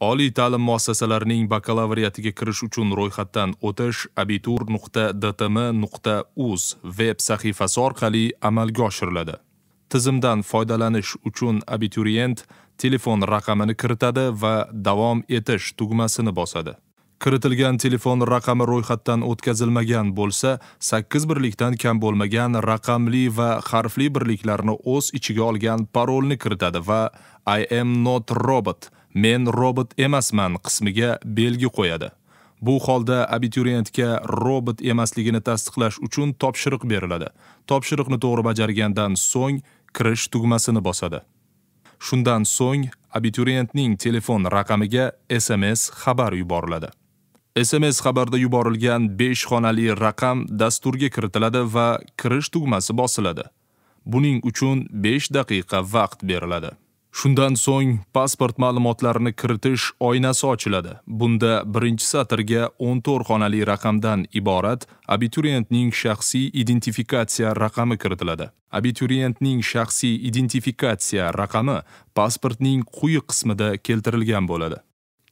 oliy ta'lim muassasalarining bakalavriatiga kirish uchun ro'yxatdan o'tish abitur.dtm.uz veb sahifasi orqali amalga oshiriladi. Tizimdan foydalanish uchun abituriyent telefon raqamini kiritadi va davom etish tugmasini bosadi. Kiritilgan telefon raqami ro'yxatdan o'tkazilmagan bo'lsa, 8 birlikdan kam bo'lmagan raqamli va harfli birliklarni o'z ichiga olgan parolni kiritadi va I am not robot men robot emasman qismiga belgi qo'yadi. Bu holda abituriyentga robot emasligini tasdiqlash uchun topshiriq beriladi. Topshiriqni to'g'ri bajargandan so'ng kirish tugmasini bosadi. Shundan so'ng abituriyentning telefon raqamiga SMS xabar yuboriladi. SMS xabarda yuborilgan 5 xonali raqam dasturga kiritiladi va kirish tugmasi bosiladi. Buning uchun 5 daqiqa vaqt beriladi. Shundan so'ng pasport ma'lumotlarini kiritish oynasi ochiladi. Bunda birinchi satrga 14 xonali raqamdan iborat abituriyentning shaxsiy identifikatsiya raqami kiritiladi. Abituriyentning shaxsiy identifikatsiya raqami pasportning quyi qismida keltirilgan bo'ladi.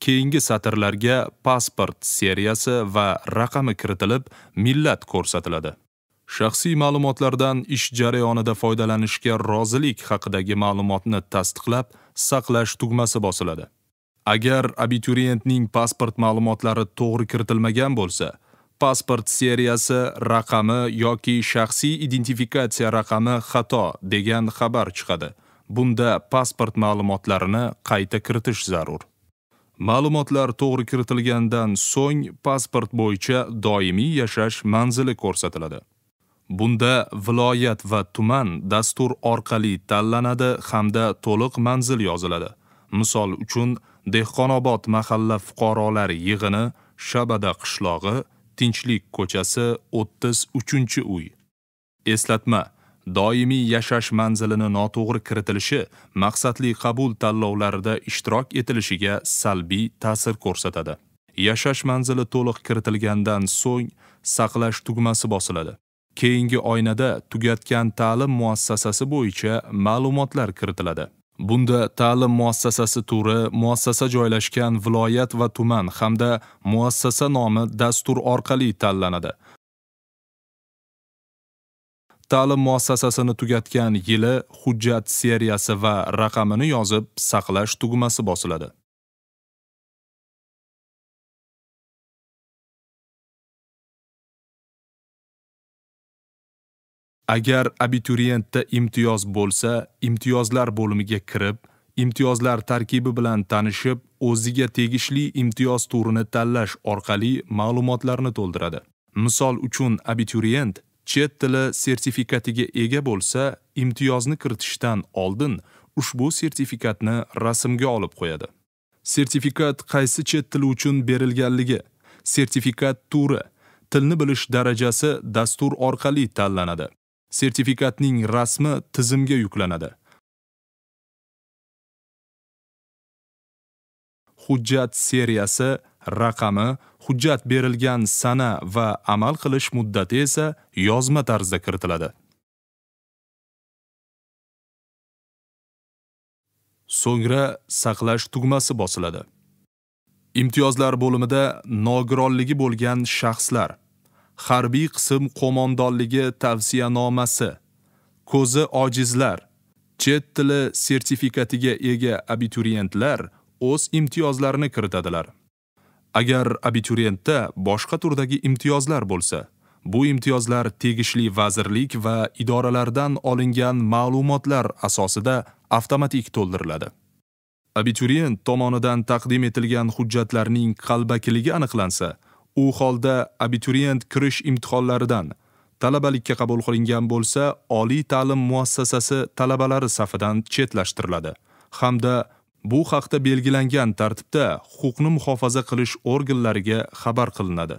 Keyingi satrlarga pasport seriyasi va raqami kiritilib, millat ko'rsatiladi. shaxsiy ma'lumotlardan ish jarayonida foydalanishga rozilik haqidagi ma'lumotni tasdiqlab saqlash tugmasi bosiladi agar abituriyentning pasport ma'lumotlari to'g'ri kiritilmagan bo'lsa pasport seriyasi raqami yoki shaxsiy identifikatsiya raqami xato degan xabar chiqadi bunda pasport ma'lumotlarini qayta kiritish zarur ma'lumotlar to'g'ri kiritilgandan so'ng pasport bo'yicha doimiy yashash manzili ko'rsatiladi Bunda viloyat va tuman dastur orqali tanlanadi hamda to'liq manzil yoziladi. Misol uchun Dehqonobod mahalla fuqarolar yig'ini, Shabada qishlog'i, Tinchlik ko'chasi 33-uy. Eslatma: Doimiy yashash manzilini noto'g'ri kiritilishi maqsadli qabul tanlovlarida ishtirok etilishiga salbiy ta'sir ko'rsatadi. Yashash manzili to'liq kiritilgandan so'ng saqlash tugmasi bosiladi. keyingi oynada tugatgan ta'lim muassasasi bo'yicha ma'lumotlar kiritiladi. Bunda ta'lim muassasasi turi, muassasa joylashgan viloyat va tuman hamda muassasa nomi dastur orqali tanlanadi. Ta'lim muassasasini tugatgan yili, hujjat seriyasi va raqamini yozib, saqlash tugmasi bosiladi. Agar abituriyentda imtiyoz bo'lsa, imtiyozlar bo'limiga kirib, imtiyozlar tarkibi bilan tanishib, o'ziga tegishli imtiyoz turini tanlash orqali ma'lumotlarni to'ldiradi. Misol uchun abituriyent chet tili sertifikatiga ega bo'lsa, imtiyozni kiritishdan oldin ushbu sertifikatni rasmga olib qo'yadi. Sertifikat qaysi chet tili uchun berilganligi, sertifikat turi, tilni bilish darajasi dastur orqali tanlanadi. sertifikatning rasmi tizimga yuklanadi. Hujjat seriyasi raqami, hujjat berilgan sana va amal qilish muddati esa yozma tarzda kiritiladi. So'ngra saqlash tugmasi bosiladi. Imtiyozlar bo'limida nogironligi bo'lgan shaxslar harbiy qism qo'mondonligi tavsiyanomasi ko'zi ojizlar chet tili sertifikatiga ega abituriyentlar o'z imtiyozlarini kiritadilar agar abituriyentda boshqa turdagi imtiyozlar bo'lsa bu imtiyozlar tegishli vazirlik va idoralardan olingan ma'lumotlar asosida avtomatik to'ldiriladi abituriyent tomonidan taqdim etilgan hujjatlarning qalbakiligi aniqlansa U holda abituriyent kirish imtihonlaridan talabalikka qabul qilingan bo'lsa, oliy ta'lim muassasasi talabalari safidan chetlashtiriladi hamda bu haqda belgilangan tartibda huquqni muhofaza qilish organlariga xabar qilinadi.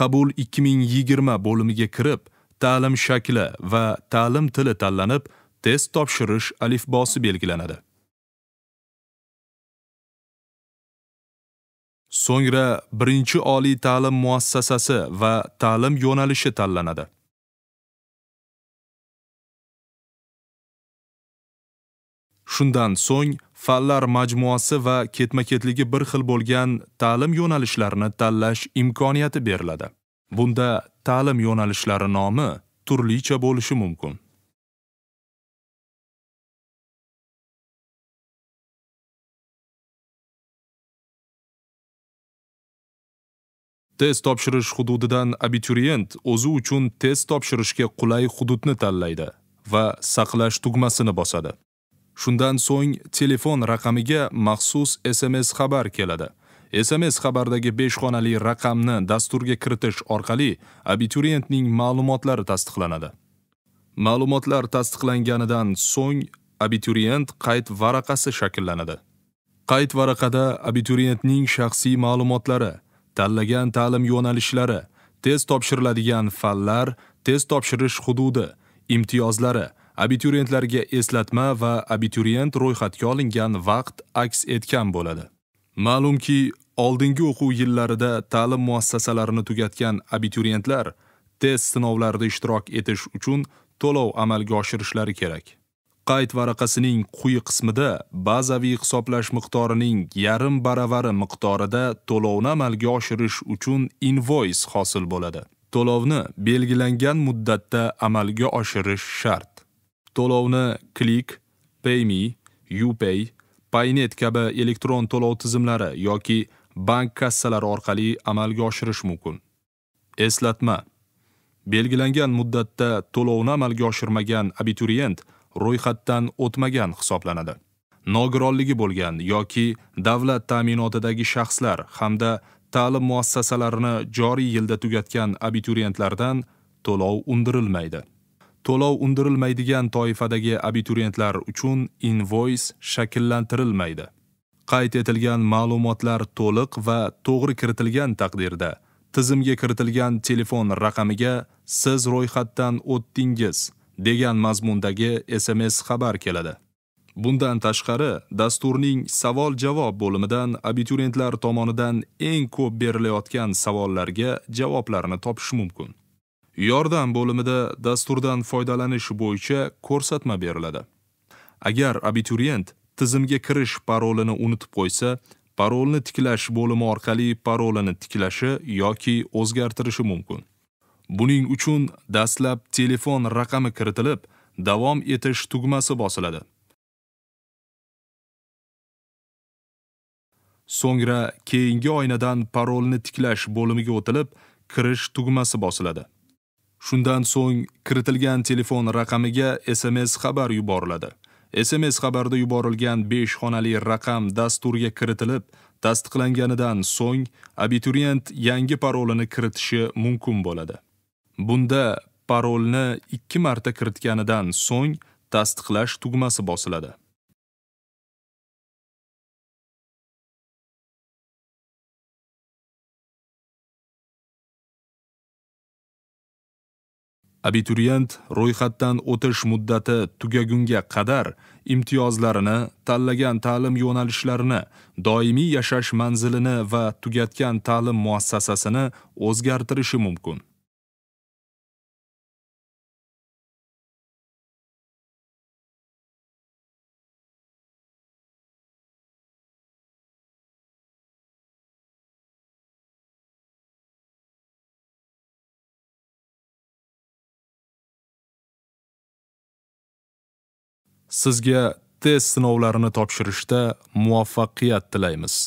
Qabul 2020 bo'limiga kirib, ta'lim shakli va ta'lim tili tanlanib, test topshirish alifbosi belgilanadi. So'ngra birinchi oliy ta'lim muassasasi va ta'lim yo'nalishi tanlanadi. Shundan so'ng fanlar majmuasi va ketma-ketligi bir xil bo'lgan ta'lim yo'nalishlarini tanlash imkoniyati beriladi. Bunda ta'lim yo'nalishlari nomi turlicha bo'lishi mumkin. test topshirish hududidan abituriyent o'zi uchun test topshirishga qulay hududni tanlaydi va saqlash tugmasini bosadi. Shundan so'ng telefon raqamiga maxsus SMS xabar keladi. SMS xabardagi 5 xonali raqamni dasturga kiritish orqali abituriyentning ma'lumotlari tasdiqlanadi. Ma'lumotlar tasdiqlanganidan so'ng abituriyent qayd varaqasi shakllanadi. Qayd varaqada abituriyentning shaxsiy ma'lumotlari, tanlagan ta'lim yo'nalishlari, test topshiriladigan fanlar, test topshirish hududi, imtiyozlari, abituriyentlarga eslatma va abituriyent ro'yxatga olingan vaqt aks etgan bo'ladi. Ma'lumki, oldingi o'quv yillarida ta'lim muassasalarini tugatgan abituriyentlar test sinovlarida ishtirok etish uchun to'lov amalga oshirishlari kerak. qayd varaqasining quyi qismida bazaviy hisoblash miqdorining yarim baravari miqdorida to'lovni amalga oshirish uchun invoys hosil bo'ladi. To'lovni belgilangan muddatda amalga oshirish shart. To'lovni Click, PayMe, UPay, Paynet kabi elektron to'lov tizimlari yoki bank kassalari orqali amalga oshirish mumkin. Eslatma: Belgilangan muddatda to'lovni amalga oshirmagan abituriyent ro'yxatdan o'tmagan hisoblanadi. Nogironligi bo'lgan yoki davlat ta'minotidagi shaxslar hamda ta'lim muassasalarini joriy yilda tugatgan abituriyentlardan to'lov undirilmaydi. To'lov undirilmaydigan toifadagi abituriyentlar uchun invoys shakllantirilmaydi. Qayd etilgan ma'lumotlar to'liq va to'g'ri kiritilgan taqdirda tizimga kiritilgan telefon raqamiga siz ro'yxatdan o'tdingiz degan mazmundagi SMS xabar keladi. Bundan tashqari, dasturning savol-javob bo'limidan abituriyentlar tomonidan eng ko'p berilayotgan savollarga javoblarni topish mumkin. Yordam bo'limida dasturdan foydalanish bo'yicha ko'rsatma beriladi. Agar abituriyent tizimga kirish parolini unutib qo'ysa, parolni tiklash bo'limi orqali parolini tiklashi yoki o'zgartirishi mumkin. Buning uchun dastlab telefon raqami kiritilib, davom etish tugmasi bosiladi. So'ngra keyingi oynadan parolni tiklash bo'limiga o'tilib, kirish tugmasi bosiladi. Shundan so'ng kiritilgan telefon raqamiga SMS xabar yuboriladi. SMS xabarda yuborilgan 5 xonali raqam dasturga kiritilib, tasdiqlanganidan so'ng abituriyent yangi parolini kiritishi mumkin bo'ladi. Bunda parolni 2 marta kiritganidan so'ng tasdiqlash tugmasi bosiladi. Abituriyent ro'yxatdan o'tish muddati tugagunga qadar imtiyozlarini, tanlagan ta'lim yo'nalishlarini, doimiy yashash manzilini va tugatgan ta'lim muassasasini o'zgartirishi mumkin. sizga test sinovlarini topshirishda muvaffaqiyat tilaymiz.